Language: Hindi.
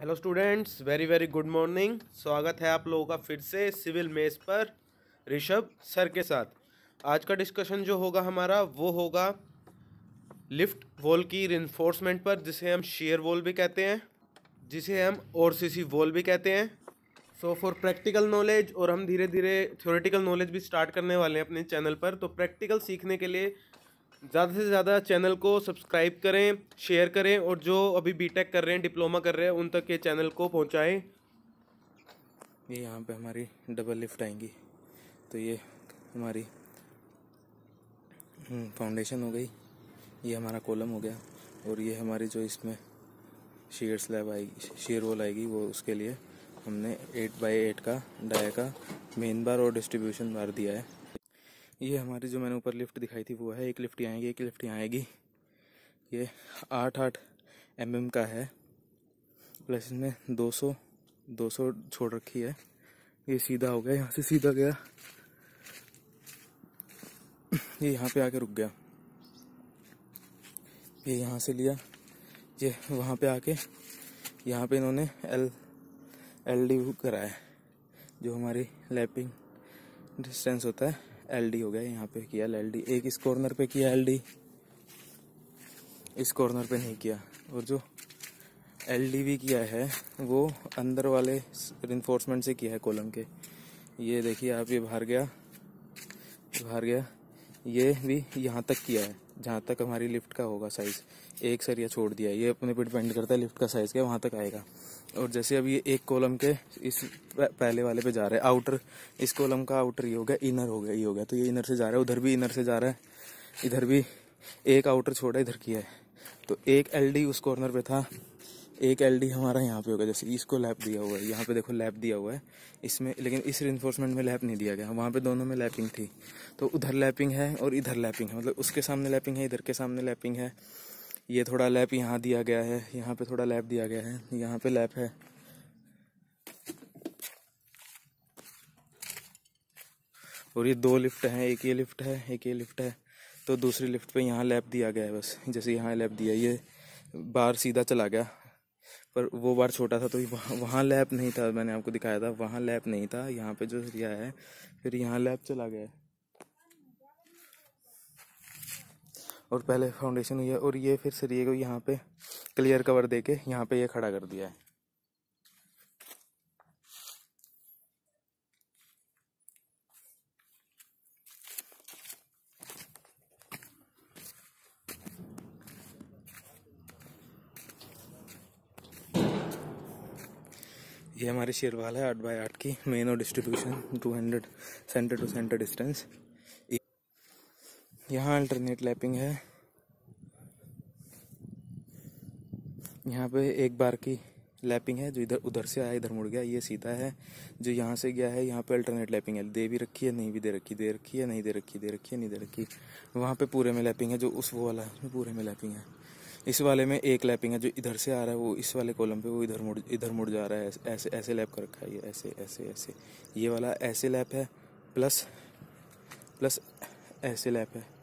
hello students very very good morning स्वागत है आप लोगों का फिर से सिविल मेस पर ऋषभ सर के साथ आज का डिस्कशन जो होगा हमारा वो होगा लिफ्ट वॉल की रिन्फोर्समेंट पर जिसे हम शेयर वॉल भी कहते हैं जिसे हम और सी सी वॉल भी कहते हैं सो फॉर प्रैक्टिकल नॉलेज और हम धीरे धीरे थ्योरेटिकल नॉलेज भी स्टार्ट करने वाले हैं अपने चैनल पर तो प्रैक्टिकल सीखने के लिए ज़्यादा से ज़्यादा चैनल को सब्सक्राइब करें शेयर करें और जो अभी बीटेक कर रहे हैं डिप्लोमा कर रहे हैं उन तक ये चैनल को पहुँचाएँ ये यहाँ पे हमारी डबल लिफ्ट आएंगी तो ये हमारी फाउंडेशन हम्म, हो गई ये हमारा कॉलम हो गया और ये हमारी जो इसमें शेयर स्लैब आएगी शेयर वॉल आएगी वो उसके लिए हमने एट बाई एट का डाया का मेन बार और डिस्ट्रीब्यूशन बार दिया है ये हमारी जो मैंने ऊपर लिफ्ट दिखाई थी वो है एक लिफ्ट यहाँ आएगी एक लिफ्ट यहाँ आएगी ये आठ आठ एम एम का है प्लस इसमें दो सौ दो सौ छोड़ रखी है ये सीधा हो गया यहाँ से सीधा गया ये यहाँ पे आके रुक गया ये यहाँ से लिया ये वहाँ पे आके यहाँ पे इन्होंने एल एल डी कराया जो हमारी लैपिंग डिस्टेंस होता है एलडी हो गया यहाँ पे किया एलडी एक इस कॉर्नर पे किया एलडी इस कॉर्नर पे नहीं किया और जो एलडी भी किया है वो अंदर वाले रिन्फोर्समेंट से किया है कॉलम के ये देखिए आप ये बाहर गया बाहर गया ये भी यहाँ तक किया है जहाँ तक हमारी लिफ्ट का होगा साइज़ एक सरिया छोड़ दिया ये अपने पर डिपेंड करता है लिफ्ट का साइज़ क्या वहाँ तक आएगा और जैसे अब ये एक कॉलम के इस पहले वाले पे जा रहे हैं आउटर इस कॉलम का आउटर ये हो गया इनर हो गया ये हो गया तो ये इनर से जा रहा है उधर भी इनर से जा रहा है इधर भी एक आउटर छोड़ा इधर किया है तो एक एल उस कॉर्नर पर था एक एल हमारा यहाँ पे होगा जैसे इसको लैप दिया हुआ है यहाँ पे देखो लैप दिया हुआ है इसमें लेकिन इस रिन्फोर्समेंट में लैप नहीं दिया गया वहाँ पे दोनों में लैपिंग थी तो उधर लैपिंग है और इधर लैपिंग है मतलब उसके सामने लैपिंग है इधर के सामने लैपिंग है ये थोड़ा लैप यहाँ दिया गया है यहाँ पे थोड़ा लैप दिया गया है यहाँ पे लैप है और ये दो लिफ्ट हैं एक ये लिफ्ट है एक ये लिफ्ट है तो दूसरी लिफ्ट पे यहाँ लैप दिया गया है बस जैसे यहाँ लैप दिया ये बाहर सीधा चला गया पर वो बार छोटा था तो वहाँ वहाँ लैब नहीं था मैंने आपको दिखाया था वहाँ लैब नहीं था यहाँ पे जो रिया है फिर यहाँ लैब चला गया और पहले फाउंडेशन हुई है और ये फिर सरिये को यहाँ पे क्लियर कवर देके के यहाँ पे ये यह खड़ा कर दिया है ये हमारी शेरवाल है आठ बाई आठ की मेन और distribution two hundred centre to centre distance यहाँ अल्टरनेट लैपिंग है यहाँ पे एक बार की लैपिंग है जो इधर उधर से आया इधर मुड़ गया ये सीधा है जो यहाँ से गया है यहाँ पे अल्टरनेट लैपिंग है दे भी रखी है नहीं भी दे रखी दे रखी है नहीं दे रखी दे रखी है नहीं दे रखी वहाँ पे पूरे में लैपिंग है जो उस वो वाला है पूरे में लैपिंग है इस वाले में एक लैपिंग है जो इधर से आ रहा है वो इस वाले कॉलम पे वो इधर मुड़ इधर मुड़ जा रहा है ऐसे ऐसे लैप कर रखा है ये ऐसे ऐसे ऐसे ये वाला ऐसे लैप है प्लस प्लस ऐसे लैप है